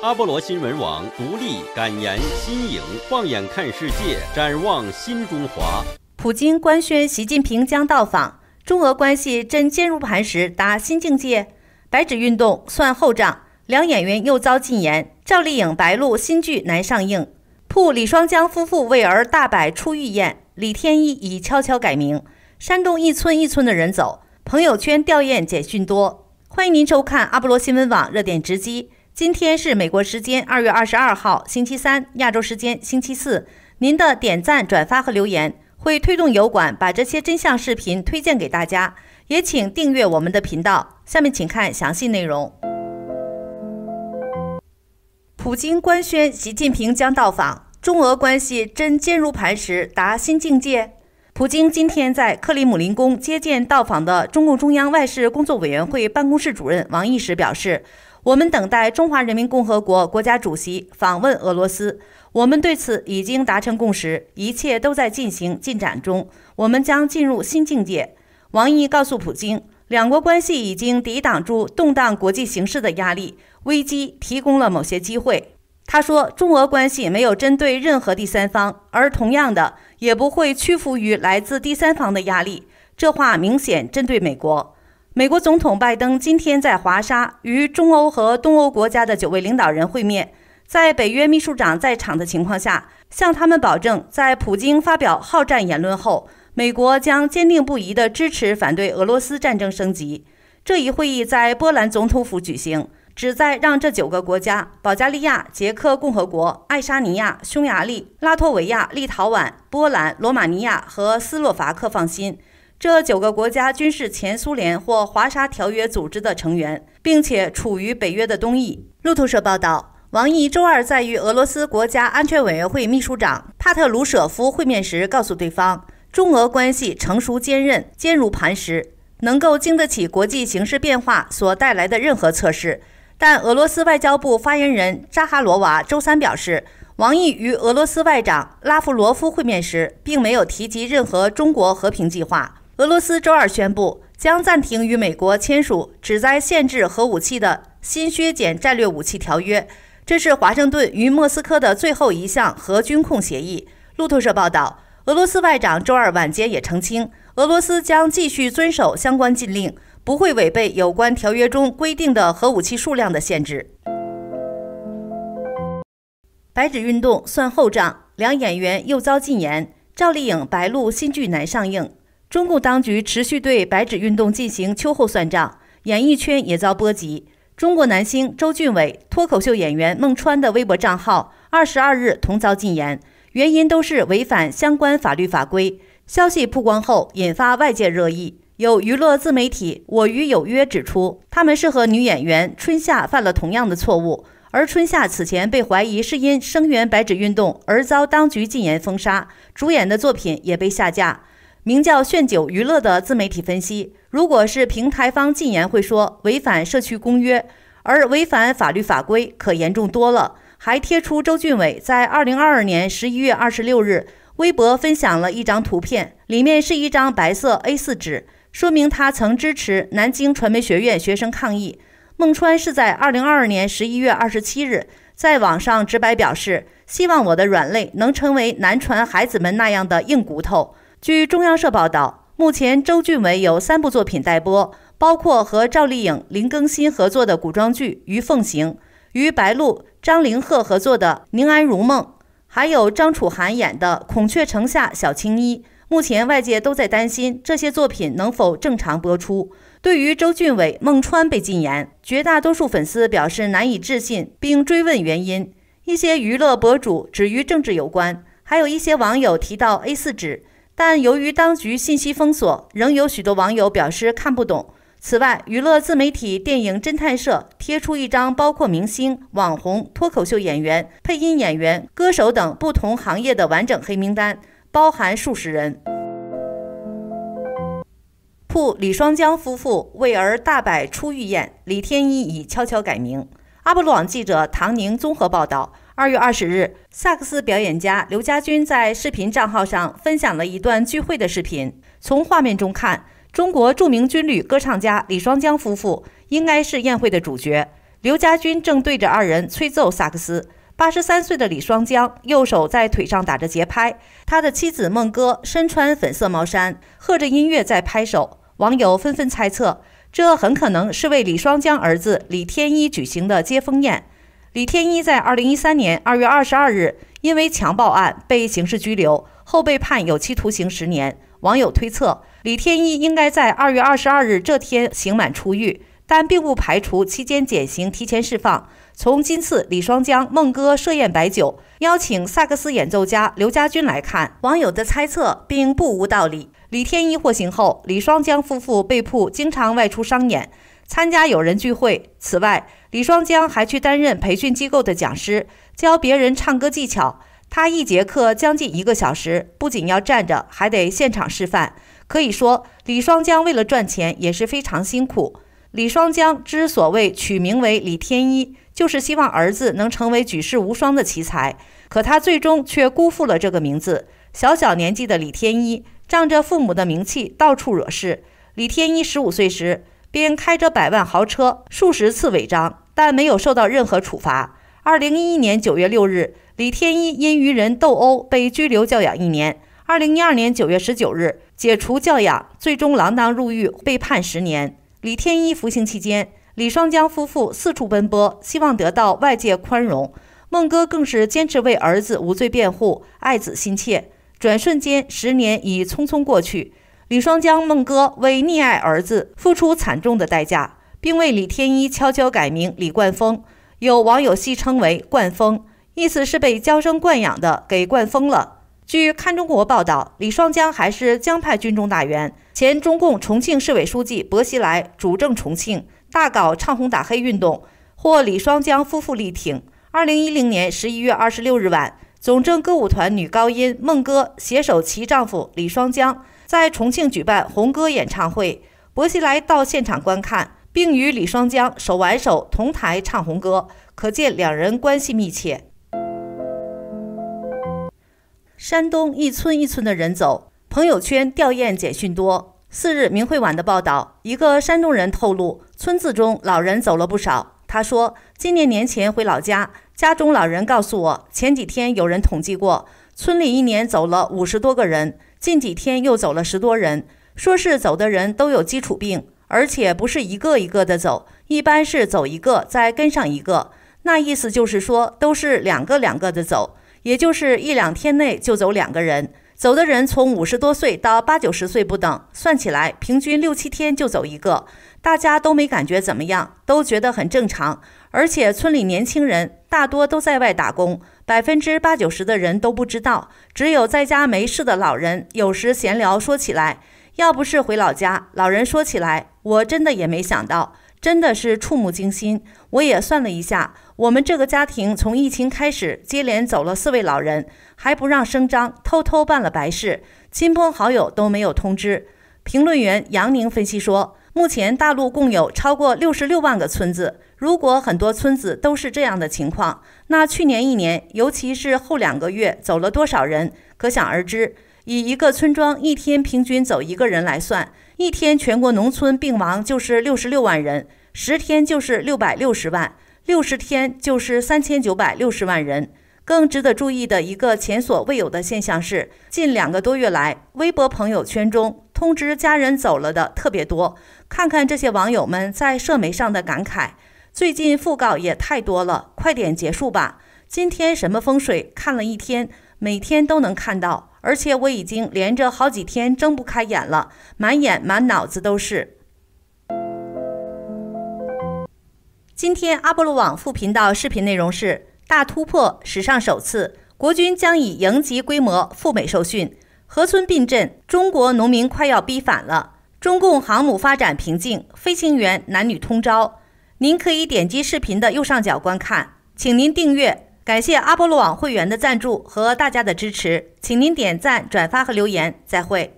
阿波罗新闻网，独立、敢言、新颖，放眼看世界，展望新中华。普京官宣，习近平将到访，中俄关系真坚如磐石达新境界？白纸运动算后账，两演员又遭禁言，赵丽颖、白鹿新剧难上映。曝李双江夫妇为儿大摆出狱宴，李天一已悄悄改名。山东一村一村的人走，朋友圈吊唁简讯多。欢迎您收看阿波罗新闻网热点直击。今天是美国时间二月二十二号星期三，亚洲时间星期四。您的点赞、转发和留言会推动油管把这些真相视频推荐给大家，也请订阅我们的频道。下面请看详细内容。普京官宣习近平将到访，中俄关系真坚如磐石达新境界。普京今天在克里姆林宫接见到访的中共中央外事工作委员会办公室主任王毅时表示。我们等待中华人民共和国国家主席访问俄罗斯，我们对此已经达成共识，一切都在进行进展中，我们将进入新境界。王毅告诉普京，两国关系已经抵挡住动荡国际形势的压力，危机提供了某些机会。他说，中俄关系没有针对任何第三方，而同样的，也不会屈服于来自第三方的压力。这话明显针对美国。美国总统拜登今天在华沙与中欧和东欧国家的九位领导人会面，在北约秘书长在场的情况下，向他们保证，在普京发表好战言论后，美国将坚定不移地支持反对俄罗斯战争升级。这一会议在波兰总统府举行，旨在让这九个国家——保加利亚、捷克共和国、爱沙尼亚、匈牙利、拉脱维亚、立陶宛、波兰、罗马尼亚和斯洛伐克放心。这九个国家均是前苏联或华沙条约组织的成员，并且处于北约的东翼。路透社报道，王毅周二在与俄罗斯国家安全委员会秘书长帕特鲁舍夫会面时告诉对方，中俄关系成熟坚韧，坚如磐石，能够经得起国际形势变化所带来的任何测试。但俄罗斯外交部发言人扎哈罗娃周三表示，王毅与俄罗斯外长拉夫罗夫会面时，并没有提及任何中国和平计划。俄罗斯周二宣布将暂停与美国签署旨在限制核武器的新削减战略武器条约，这是华盛顿与莫斯科的最后一项核军控协议。路透社报道，俄罗斯外长周二晚间也澄清，俄罗斯将继续遵守相关禁令，不会违背有关条约中规定的核武器数量的限制。白纸运动算后账，两演员又遭禁言，赵丽颖、白鹿新剧难上映。中共当局持续对“白纸运动”进行秋后算账，演艺圈也遭波及。中国男星周俊伟、脱口秀演员孟川的微博账号二十二日同遭禁言，原因都是违反相关法律法规。消息曝光后，引发外界热议。有娱乐自媒体“我与有约”指出，他们是和女演员春夏犯了同样的错误，而春夏此前被怀疑是因声援“白纸运动”而遭当局禁言封杀，主演的作品也被下架。名叫“炫酒娱乐”的自媒体分析，如果是平台方禁言，会说违反社区公约；而违反法律法规，可严重多了。还贴出周俊伟在二零二二年十一月二十六日微博分享了一张图片，里面是一张白色 A 四纸，说明他曾支持南京传媒学院学生抗议。孟川是在二零二二年十一月二十七日在网上直白表示，希望我的软肋能成为南传孩子们那样的硬骨头。据中央社报道，目前周俊伟有三部作品待播，包括和赵丽颖、林更新合作的古装剧《于凤行》，与白鹿、张凌赫合作的《宁安如梦》，还有张楚涵演的《孔雀城下小青衣》。目前外界都在担心这些作品能否正常播出。对于周俊伟、孟川被禁言，绝大多数粉丝表示难以置信，并追问原因。一些娱乐博主指与政治有关，还有一些网友提到 A4 纸。但由于当局信息封锁，仍有许多网友表示看不懂。此外，娱乐自媒体“电影侦探社”贴出一张包括明星、网红、脱口秀演员、配音演员、歌手等不同行业的完整黑名单，包含数十人。曝李双江夫妇为儿大摆出遇宴，李天一已悄悄改名。阿波罗网记者唐宁综合报道。二月二十日，萨克斯表演家刘家军在视频账号上分享了一段聚会的视频。从画面中看，中国著名军旅歌唱家李双江夫妇应该是宴会的主角。刘家军正对着二人吹奏萨克斯，八十三岁的李双江右手在腿上打着节拍，他的妻子孟歌身穿粉色毛衫，和着音乐在拍手。网友纷纷猜测，这很可能是为李双江儿子李天一举行的接风宴。李天一在二零一三年二月二十二日因为强暴案被刑事拘留，后被判有期徒刑十年。网友推测，李天一应该在二月二十二日这天刑满出狱，但并不排除期间减刑提前释放。从今次李双江、孟哥设宴摆酒，邀请萨克斯演奏家刘家军来看，网友的猜测并不无道理。李天一获刑后，李双江夫妇被迫经常外出商演。参加友人聚会。此外，李双江还去担任培训机构的讲师，教别人唱歌技巧。他一节课将近一个小时，不仅要站着，还得现场示范。可以说，李双江为了赚钱也是非常辛苦。李双江之所以取名为李天一，就是希望儿子能成为举世无双的奇才。可他最终却辜负了这个名字。小小年纪的李天一，仗着父母的名气到处惹事。李天一十五岁时。边开着百万豪车，数十次违章，但没有受到任何处罚。二零一一年九月六日，李天一因与人斗殴被拘留教养一年。二零一二年九月十九日，解除教养，最终锒铛入狱，被判十年。李天一服刑期间，李双江夫妇四处奔波，希望得到外界宽容。孟哥更是坚持为儿子无罪辩护，爱子心切。转瞬间，十年已匆匆过去。李双江、孟哥为溺爱儿子付出惨重的代价，并为李天一悄悄改名李冠峰，有网友戏称为“冠峰”，意思是被娇生惯养的给惯疯了。据《看中国》报道，李双江还是江派军中大员，前中共重庆市委书记薄熙来主政重庆，大搞“唱红打黑”运动，获李双江夫妇力挺。二零一零年十一月二十六日晚，总政歌舞团女高音孟哥携手其丈夫李双江。在重庆举办红歌演唱会，薄熙来到现场观看，并与李双江手挽手同台唱红歌，可见两人关系密切。山东一村一村的人走，朋友圈吊唁简讯多。四日，明慧晚的报道，一个山东人透露，村子中老人走了不少。他说，今年年前回老家，家中老人告诉我，前几天有人统计过，村里一年走了五十多个人。近几天又走了十多人，说是走的人都有基础病，而且不是一个一个的走，一般是走一个再跟上一个，那意思就是说都是两个两个的走，也就是一两天内就走两个人。走的人从五十多岁到八九十岁不等，算起来平均六七天就走一个，大家都没感觉怎么样，都觉得很正常，而且村里年轻人大多都在外打工。百分之八九十的人都不知道，只有在家没事的老人，有时闲聊说起来，要不是回老家，老人说起来，我真的也没想到，真的是触目惊心。我也算了一下，我们这个家庭从疫情开始，接连走了四位老人，还不让声张，偷偷办了白事，亲朋好友都没有通知。评论员杨宁分析说，目前大陆共有超过六十六万个村子。如果很多村子都是这样的情况，那去年一年，尤其是后两个月走了多少人，可想而知。以一个村庄一天平均走一个人来算，一天全国农村病亡就是六十六万人，十天就是六百六十万，六十天就是三千九百六十万人。更值得注意的一个前所未有的现象是，近两个多月来，微博朋友圈中通知家人走了的特别多。看看这些网友们在社媒上的感慨。最近讣告也太多了，快点结束吧。今天什么风水？看了一天，每天都能看到，而且我已经连着好几天睁不开眼了，满眼满脑子都是。今天阿波罗网副频道视频内容是：大突破，史上首次，国军将以营级规模赴美受训；河村并镇，中国农民快要逼反了；中共航母发展瓶颈，飞行员男女通招。您可以点击视频的右上角观看，请您订阅。感谢阿波罗网会员的赞助和大家的支持，请您点赞、转发和留言。再会。